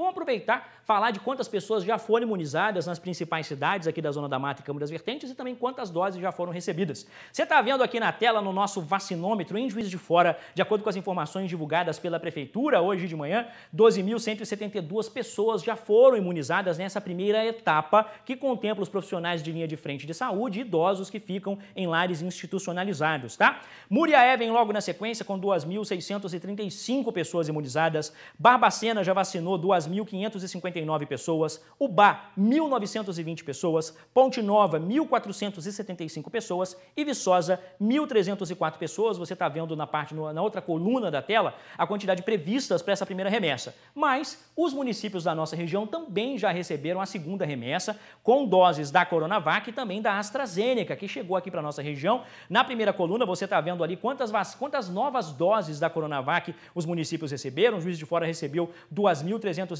Vamos aproveitar, falar de quantas pessoas já foram imunizadas nas principais cidades aqui da Zona da Mata e Câmara das Vertentes e também quantas doses já foram recebidas. Você está vendo aqui na tela no nosso vacinômetro em Juiz de Fora, de acordo com as informações divulgadas pela Prefeitura hoje de manhã, 12.172 pessoas já foram imunizadas nessa primeira etapa que contempla os profissionais de linha de frente de saúde e idosos que ficam em lares institucionalizados, tá? Muriaé vem logo na sequência com 2.635 pessoas imunizadas, Barbacena já vacinou 2.000 2.559 pessoas, Ubá, 1.920 pessoas, Ponte Nova, 1.475 pessoas e Viçosa, 1.304 pessoas. Você está vendo na parte na outra coluna da tela a quantidade previstas para essa primeira remessa. Mas os municípios da nossa região também já receberam a segunda remessa com doses da Coronavac e também da AstraZeneca, que chegou aqui para nossa região. Na primeira coluna você está vendo ali quantas, quantas novas doses da Coronavac os municípios receberam. O Juiz de Fora recebeu 2.300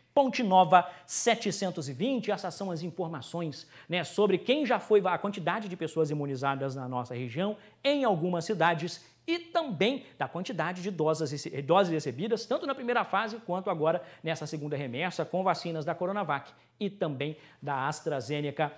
Ponte Nova 720. Essas são as informações né, sobre quem já foi, a quantidade de pessoas imunizadas na nossa região, em algumas cidades e também da quantidade de doses, doses recebidas, tanto na primeira fase quanto agora nessa segunda remessa, com vacinas da Coronavac e também da AstraZeneca.